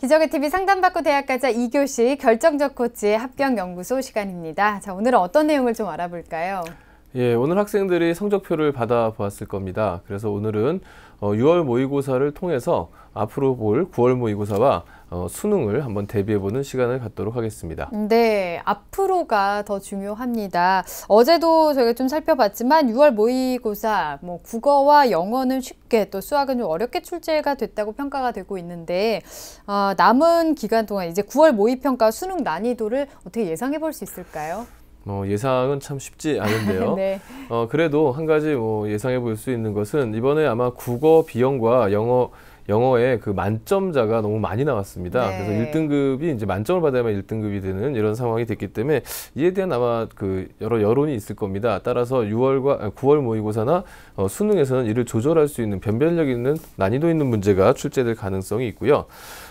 기적의 TV 상담받고 대학가자 2교시 결정적 코치 합격연구소 시간입니다. 자, 오늘은 어떤 내용을 좀 알아볼까요? 예, 오늘 학생들이 성적표를 받아보았을 겁니다. 그래서 오늘은 6월 어, 모의고사를 통해서 앞으로 볼 9월 모의고사와 어, 수능을 한번 대비해보는 시간을 갖도록 하겠습니다. 네, 앞으로가 더 중요합니다. 어제도 저희가 좀 살펴봤지만 6월 모의고사, 뭐 국어와 영어는 쉽게 또 수학은 좀 어렵게 출제가 됐다고 평가가 되고 있는데 어, 남은 기간 동안 이제 9월 모의평가 수능 난이도를 어떻게 예상해볼 수 있을까요? 어, 예상은 참 쉽지 않은데요. 네. 어, 그래도 한 가지 뭐 예상해 볼 수 있는 것은 이번에 아마 국어 비영과 영어 영어의 그 만점자가 너무 많이 나왔습니다. 네. 그래서 1등급이 이제 만점을 받아야만 1등급이 되는 이런 상황이 됐기 때문에 이에 대한 아마 그 여러 여론이 있을 겁니다. 따라서 6월과 9월 아, 모의고사나 어, 수능에서는 이를 조절할 수 있는 변별력 있는 난이도 있는 문제가 출제될 가능성이 있고요.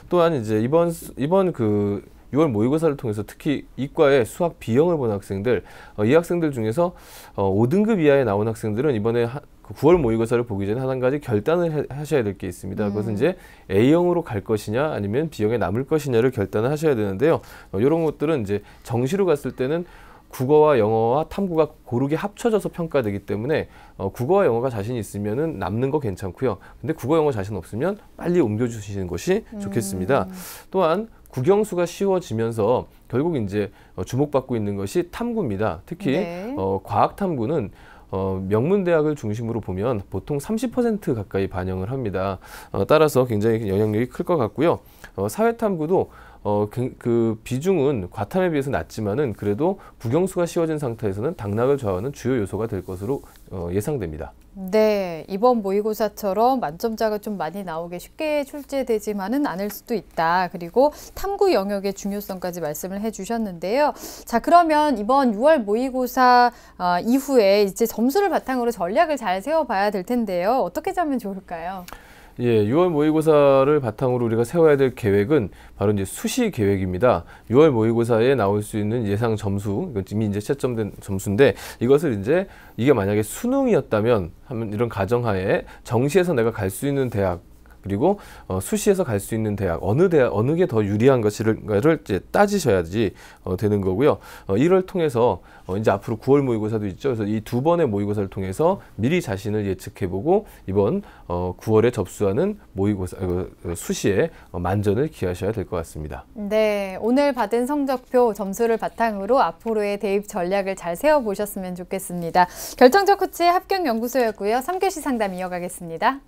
또한 이제 이번 이번 그 6월 모의고사를 통해서 특히 이과에 수학 비형을본 학생들 어, 이 학생들 중에서 어, 5등급 이하에 나온 학생들은 이번에 하, 9월 그 모의고사를 보기 전에 한 가지 결단을 하, 셔야 될 게 있습니다. 음. 그것은 이제 A형으로 갈 것이냐 아니면 B형에 남을 것이냐를 결단을 하셔야 되는데요. 어, 이런 것들은 이제 정시로 갔을 때는 국어와 영어와 탐구가 고르게 합쳐져서 평가되기 때문에 어, 국어와 영어가 자신 이있으면 남는 거 괜찮고요. 근데 국어 영어 자신 없으면 빨리 옮겨주시는 것이 음. 좋겠습니다. 또한 국영수가 쉬워지면서 결국 이제 어, 주목받고 있는 것이 탐구입니다. 특히 네. 어, 과학 탐구는 어, 명문대학을 중심으로 보면 보통 30% 가까이 반영을 합니다. 어, 따라서 굉장히 영향력이 클 것 같고요. 어, 사회탐구도 어, 그, 그 비중은 과탐에 비해서 낮지만은 그래도 국영수가 씌워진 상태에서는 당락을 좌우하는 주요 요소가 될 것으로 어, 예상됩니다. 네, 이번 모의고사처럼 만점자가 좀 많이 나오게 쉽게 출제되지만은 않을 수도 있다. 그리고 탐구 영역의 중요성까지 말씀을 해주셨는데요. 자, 그러면 이번 6월 모의고사 어, 이후에 이제 점수를 바탕으로 전략을 잘 세워봐야 될 텐데요. 어떻게 짜면 좋을까요? 예, 6월 모의고사를 바탕으로 우리가 세워야 될 계획은 바로 이제 수시 계획입니다. 6월 모의고사에 나올 수 있는 예상 점수, 이건 이미 이제 채점된 점수인데 이것을 이제 이게 만약에 수능이었다면 하면 이런 가정하에 정시에서 내가 갈 수 있는 대학 그리고 어, 수시에서 갈 수 있는 대학 어느 대학 어느 게 더 유리한 것인가를 이제 따지셔야지 어, 되는 거고요. 어, 이를 통해서 어, 이제 앞으로 9월 모의고사도 있죠. 그래서 이 두 번의 모의고사를 통해서 미리 자신을 예측해보고 이번 어, 9월에 접수하는 모의고사 그, 그 어, 수시에 만전을 기하셔야 될 것 같습니다. 네, 오늘 받은 성적표 점수를 바탕으로 앞으로의 대입 전략을 잘 세워보셨으면 좋겠습니다. 결정적 코치 합격 연구소였고요. 3교시 상담 이어가겠습니다.